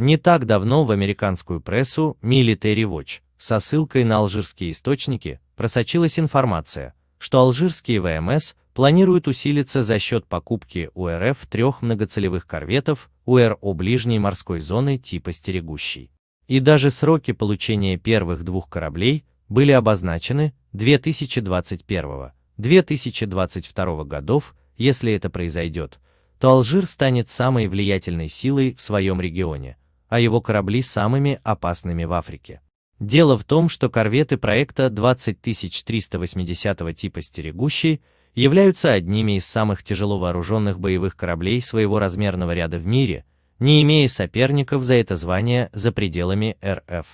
Не так давно в американскую прессу Military Watch со ссылкой на алжирские источники просочилась информация, что алжирские ВМС планируют усилиться за счет покупки УРФ трех многоцелевых корветов УРО ближней морской зоны типа «Стерегущий». И даже сроки получения первых двух кораблей были обозначены 2021-2022 годов, если это произойдет, то Алжир станет самой влиятельной силой в своем регионе, а его корабли самыми опасными в Африке. Дело в том, что корветы проекта 20380 типа «Стерегущий» являются одними из самых тяжело вооруженных боевых кораблей своего размерного ряда в мире, не имея соперников за это звание за пределами РФ.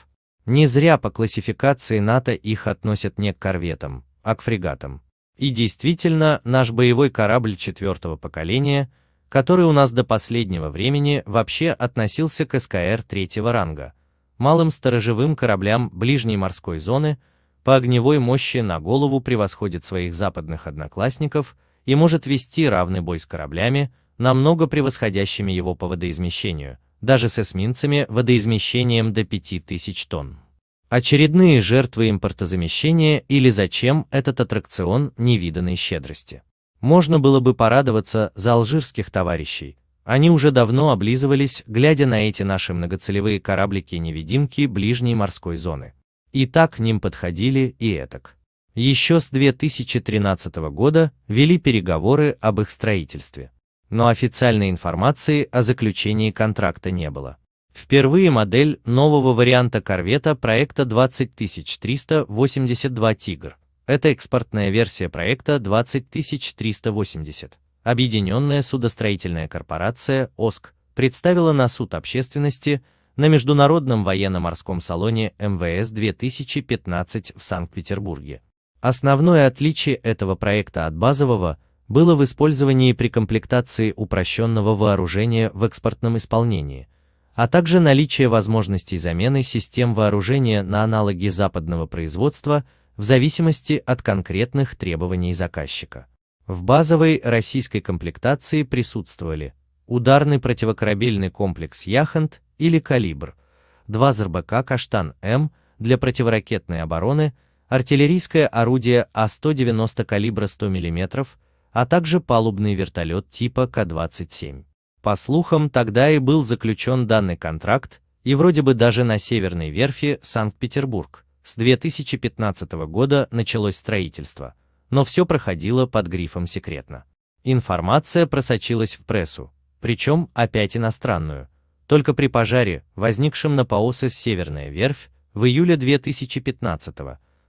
Не зря по классификации НАТО их относят не к корветам, а к фрегатам. И действительно, наш боевой корабль четвертого поколения – который у нас до последнего времени вообще относился к СКР третьего ранга, малым сторожевым кораблям ближней морской зоны, по огневой мощи на голову превосходит своих западных одноклассников и может вести равный бой с кораблями, намного превосходящими его по водоизмещению, даже с эсминцами водоизмещением до 5000 тонн. Очередные жертвы импортозамещения или зачем этот аттракцион невиданной щедрости? Можно было бы порадоваться за алжирских товарищей, они уже давно облизывались, глядя на эти наши многоцелевые кораблики-невидимки ближней морской зоны. И так к ним подходили и этак. Еще с 2013 года вели переговоры об их строительстве. Но официальной информации о заключении контракта не было. Впервые модель нового варианта корвета проекта 20382 «Тигр» Это экспортная версия проекта 20380. Объединенная судостроительная корпорация ОСК представила на суд общественности на Международном военно-морском салоне МВС 2015 в Санкт-Петербурге. Основное отличие этого проекта от базового было в использовании при комплектации упрощенного вооружения в экспортном исполнении, а также наличие возможностей замены систем вооружения на аналоги западного производства – в зависимости от конкретных требований заказчика. В базовой российской комплектации присутствовали ударный противокорабельный комплекс «Яхант» или «Калибр», два ЗРБК «Каштан-М» для противоракетной обороны, артиллерийское орудие А-190 калибра 100 мм, а также палубный вертолет типа К-27. По слухам, тогда и был заключен данный контракт, и вроде бы даже на северной верфи Санкт-Петербург, с 2015 года началось строительство, но все проходило под грифом «секретно». Информация просочилась в прессу, причем опять иностранную. Только при пожаре, возникшем на Паосос Северная верфь в июле 2015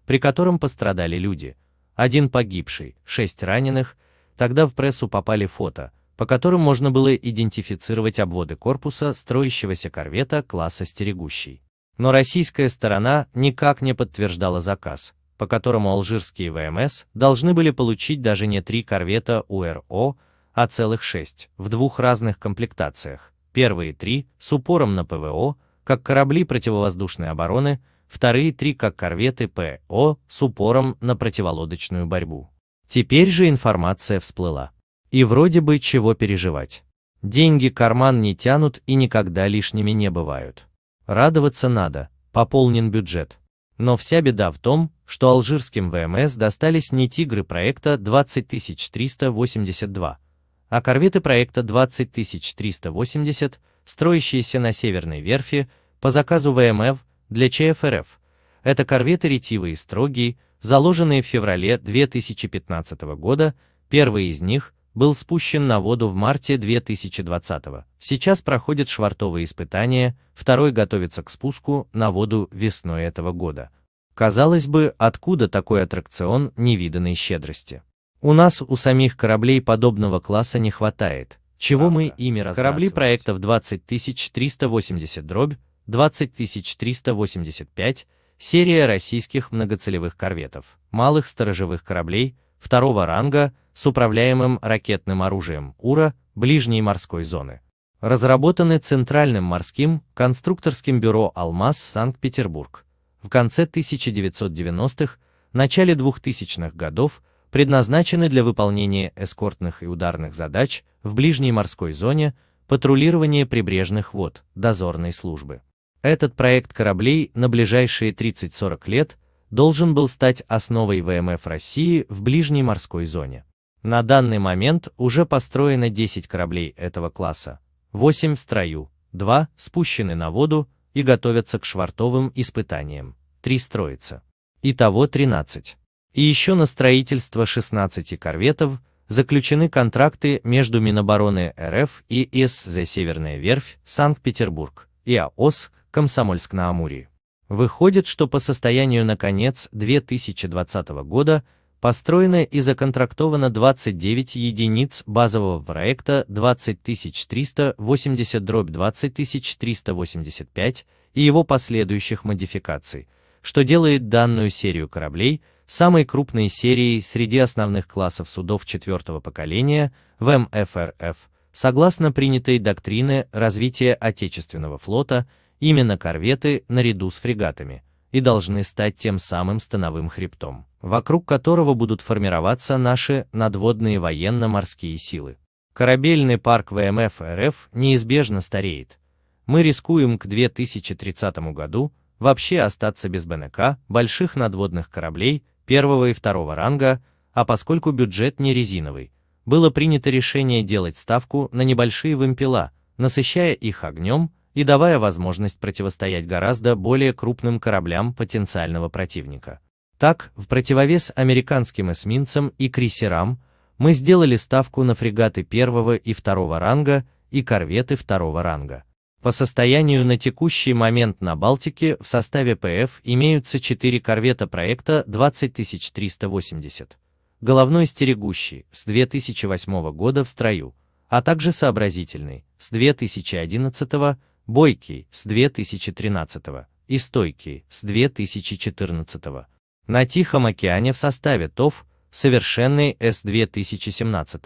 при котором пострадали люди, один погибший, шесть раненых, тогда в прессу попали фото, по которым можно было идентифицировать обводы корпуса строящегося корвета класса «Стерегущий». Но российская сторона никак не подтверждала заказ, по которому алжирские ВМС должны были получить даже не три корвета УРО, а целых шесть, в двух разных комплектациях. Первые три с упором на ПВО, как корабли противовоздушной обороны, вторые три как корветы ПО с упором на противолодочную борьбу. Теперь же информация всплыла. И вроде бы чего переживать. Деньги карман не тянут и никогда лишними не бывают. Радоваться надо, пополнен бюджет. Но вся беда в том, что алжирским ВМС достались не тигры проекта 20382, а корветы проекта 20380, строящиеся на Северной верфи по заказу ВМФ для ЧФРФ. Это корветы ретивые и строгие, заложенные в феврале 2015 года, первые из них был спущен на воду в марте 2020 -го. Сейчас проходят швартовые испытания, второй готовится к спуску на воду весной этого года. Казалось бы, откуда такой аттракцион невиданной щедрости? У нас у самих кораблей подобного класса не хватает, чего мы ими разбрасываемся. Корабли проектов 20380 дробь, 20385, серия российских многоцелевых корветов, малых сторожевых кораблей, второго ранга с управляемым ракетным оружием УРА ближней морской зоны. Разработаны Центральным морским конструкторским бюро «Алмаз» Санкт-Петербург. В конце 1990-х, начале 2000-х годов предназначены для выполнения эскортных и ударных задач в ближней морской зоне, патрулирования прибрежных вод, дозорной службы. Этот проект кораблей на ближайшие 30-40 лет – должен был стать основой ВМФ России в ближней морской зоне. На данный момент уже построено 10 кораблей этого класса, 8 в строю, 2 спущены на воду и готовятся к швартовым испытаниям, 3 строятся. Итого 13. И еще на строительство 16 корветов заключены контракты между Минобороны РФ и СЗ «Северная верфь», Санкт-Петербург и АОС «Комсомольск-на-Амуре». Выходит, что по состоянию на конец 2020 года построено и законтрактовано 29 единиц базового проекта 20380-20385 и его последующих модификаций, что делает данную серию кораблей самой крупной серией среди основных классов судов четвертого поколения в МФРФ, согласно принятой доктрине развития отечественного флота Именно корветы, наряду с фрегатами, и должны стать тем самым становым хребтом, вокруг которого будут формироваться наши надводные военно-морские силы. Корабельный парк ВМФ РФ неизбежно стареет. Мы рискуем к 2030 году вообще остаться без БНК, больших надводных кораблей первого и второго ранга, а поскольку бюджет не резиновый, было принято решение делать ставку на небольшие вымпела, насыщая их огнем и давая возможность противостоять гораздо более крупным кораблям потенциального противника. Так, в противовес американским эсминцам и крейсерам, мы сделали ставку на фрегаты первого и второго ранга и корветы второго ранга. По состоянию на текущий момент на Балтике в составе ПФ имеются 4 корвета проекта 20380, головной стерегущий с 2008 года в строю, а также сообразительный с 2011 бойкий с 2013 и стойкий с 2014. На Тихом океане в составе ТОВ совершенный с 2017,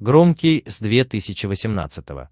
громкий с 2018,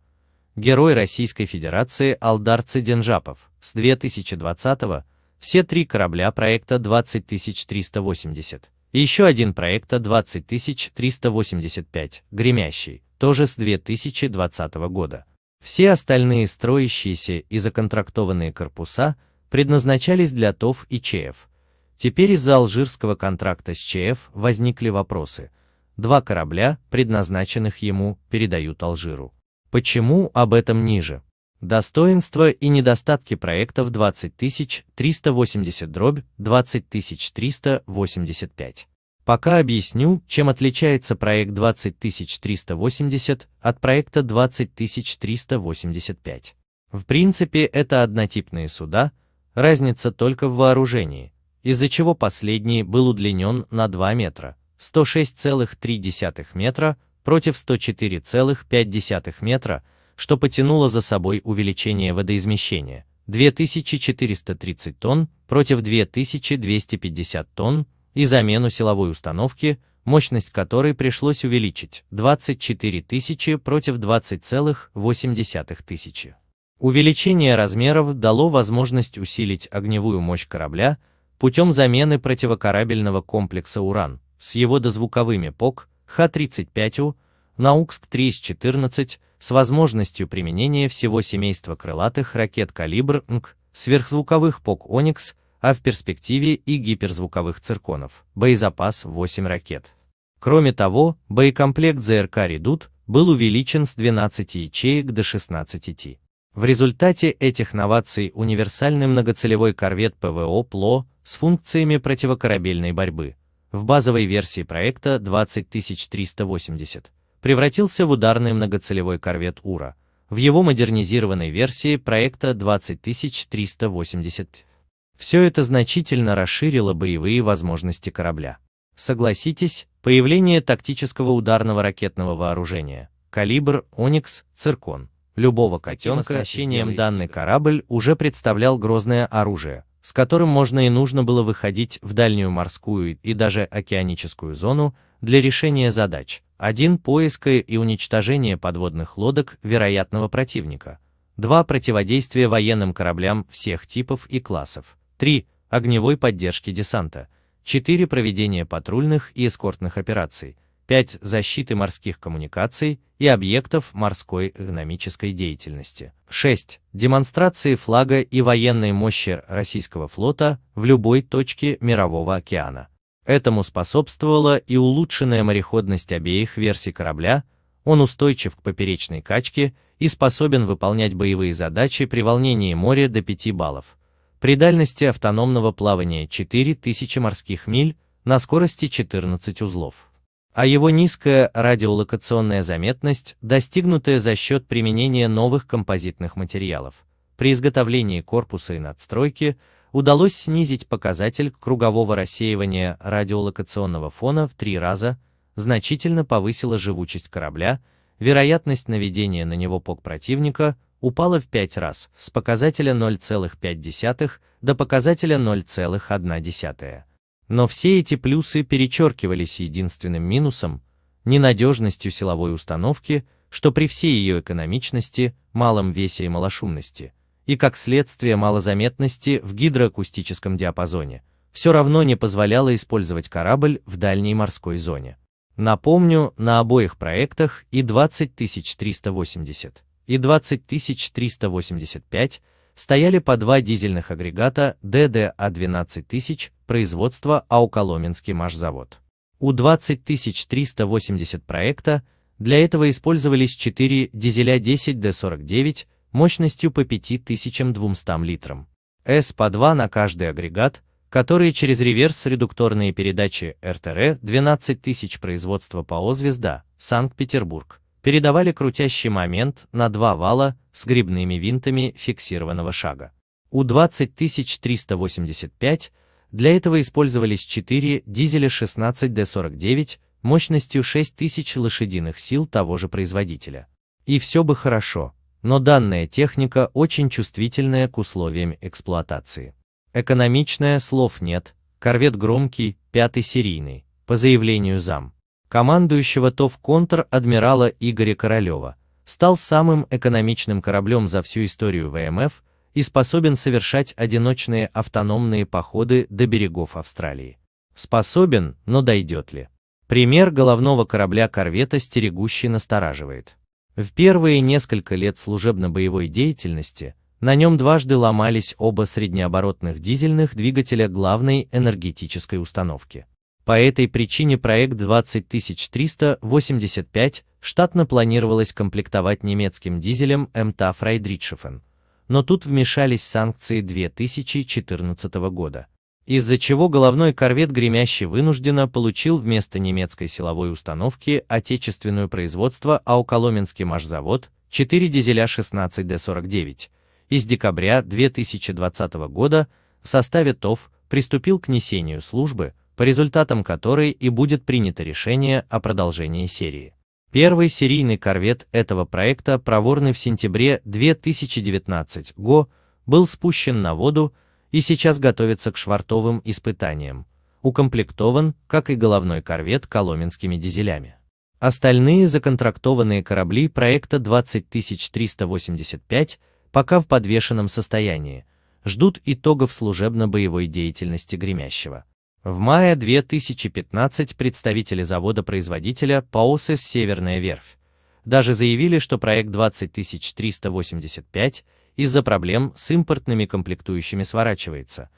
герой Российской Федерации Алдар Циденжапов с 2020, все три корабля проекта 20380, и еще один проекта 20385, гремящий, тоже с 2020 года. Все остальные строящиеся и законтрактованные корпуса предназначались для ТОВ и ЧФ. Теперь из-за алжирского контракта с ЧФ возникли вопросы. Два корабля, предназначенных ему, передают Алжиру. Почему об этом ниже? Достоинства и недостатки проектов 20380 дробь 20385. Пока объясню, чем отличается проект 20380 от проекта 20385. В принципе, это однотипные суда, разница только в вооружении, из-за чего последний был удлинен на 2 метра, 106,3 метра против 104,5 метра, что потянуло за собой увеличение водоизмещения, 2430 тонн против 2250 тонн и замену силовой установки, мощность которой пришлось увеличить 24 тысячи против 20,8 тысячи. Увеличение размеров дало возможность усилить огневую мощь корабля путем замены противокорабельного комплекса «Уран» с его дозвуковыми ПОК Х-35У на УКСК-3 из 14 с возможностью применения всего семейства крылатых ракет «Калибр НК», сверхзвуковых ПОК «Оникс» а в перспективе и гиперзвуковых цирконов, боезапас 8 ракет. Кроме того, боекомплект ЗРК «Редут» был увеличен с 12 ячеек до 16 Т. В результате этих новаций универсальный многоцелевой корвет ПВО ПЛО с функциями противокорабельной борьбы в базовой версии проекта 20380 превратился в ударный многоцелевой корвет УРА в его модернизированной версии проекта 20380. Все это значительно расширило боевые возможности корабля. Согласитесь, появление тактического ударного ракетного вооружения, калибр «Оникс», «Циркон», любого котенка оснащением данный корабль уже представлял грозное оружие, с которым можно и нужно было выходить в дальнюю морскую и даже океаническую зону для решения задач. Один поиска и уничтожение подводных лодок вероятного противника. Два противодействия военным кораблям всех типов и классов. 3. Огневой поддержки десанта. 4. Проведение патрульных и эскортных операций. 5. Защиты морских коммуникаций и объектов морской экономической деятельности. 6. Демонстрации флага и военной мощи российского флота в любой точке Мирового океана. Этому способствовала и улучшенная мореходность обеих версий корабля, он устойчив к поперечной качке и способен выполнять боевые задачи при волнении моря до 5 баллов при дальности автономного плавания 4000 морских миль на скорости 14 узлов. А его низкая радиолокационная заметность, достигнутая за счет применения новых композитных материалов, при изготовлении корпуса и надстройки, удалось снизить показатель кругового рассеивания радиолокационного фона в три раза, значительно повысила живучесть корабля, вероятность наведения на него ПОК противника, упала в 5 раз, с показателя 0,5 до показателя 0,1. Но все эти плюсы перечеркивались единственным минусом – ненадежностью силовой установки, что при всей ее экономичности, малом весе и малошумности, и как следствие малозаметности в гидроакустическом диапазоне, все равно не позволяло использовать корабль в дальней морской зоне. Напомню, на обоих проектах и 20380 и 20385 стояли по два дизельных агрегата ДДА-12000 производства Ауколоминский машзавод. У 20380 проекта для этого использовались 4 дизеля 10D49 мощностью по 5200 литрам. С по 2 на каждый агрегат, которые через реверс-редукторные передачи РТР 12000 производства ПАО «Звезда», Санкт-Петербург, передавали крутящий момент на два вала с грибными винтами фиксированного шага. У-20385 для этого использовались 4 дизеля 16D49 мощностью 6000 лошадиных сил того же производителя. И все бы хорошо, но данная техника очень чувствительная к условиям эксплуатации. Экономичная слов нет, корвет громкий, пятый серийный, по заявлению зам командующего ТОВ контр-адмирала Игоря Королева, стал самым экономичным кораблем за всю историю ВМФ и способен совершать одиночные автономные походы до берегов Австралии. Способен, но дойдет ли? Пример головного корабля корвета «Стерегущий» настораживает. В первые несколько лет служебно-боевой деятельности на нем дважды ломались оба среднеоборотных дизельных двигателя главной энергетической установки. По этой причине проект 20385 штатно планировалось комплектовать немецким дизелем МТА Фрайдричшефен, но тут вмешались санкции 2014 года, из-за чего головной корвет гремящий вынужденно получил вместо немецкой силовой установки отечественное производство Ауколоменский машзавод 4 дизеля 16D49, Из декабря 2020 года в составе ТОВ приступил к несению службы, по результатам которой и будет принято решение о продолжении серии. Первый серийный корвет этого проекта, проворный в сентябре 2019 го, был спущен на воду и сейчас готовится к швартовым испытаниям, укомплектован, как и головной корвет, коломенскими дизелями. Остальные законтрактованные корабли проекта 20385 пока в подвешенном состоянии, ждут итогов служебно-боевой деятельности Гремящего. В мае 2015 представители завода-производителя ПАОСЭС «Северная верфь» даже заявили, что проект 20385 из-за проблем с импортными комплектующими сворачивается.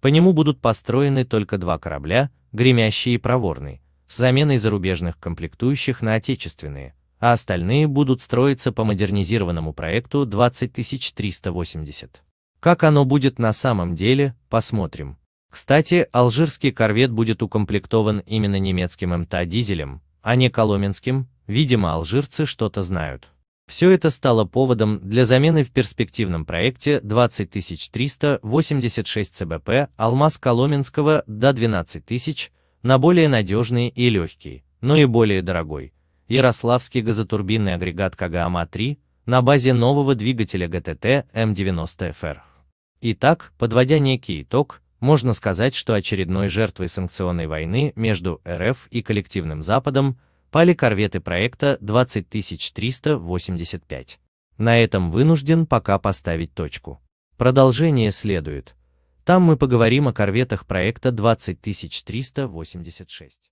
По нему будут построены только два корабля, гремящий и проворные, с заменой зарубежных комплектующих на отечественные, а остальные будут строиться по модернизированному проекту 20380. Как оно будет на самом деле, посмотрим. Кстати, алжирский корвет будет укомплектован именно немецким МТА дизелем, а не коломенским, видимо алжирцы что-то знают. Все это стало поводом для замены в перспективном проекте 20386 ЦБП Алмаз-Коломенского до 12000 на более надежный и легкий, но и более дорогой, Ярославский газотурбинный агрегат КГАМА-3 на базе нового двигателя ГТТ М90ФР. Итак, подводя некий итог, можно сказать, что очередной жертвой санкционной войны между РФ и коллективным Западом пали корветы проекта 20385. На этом вынужден пока поставить точку. Продолжение следует. Там мы поговорим о корветах проекта 20386.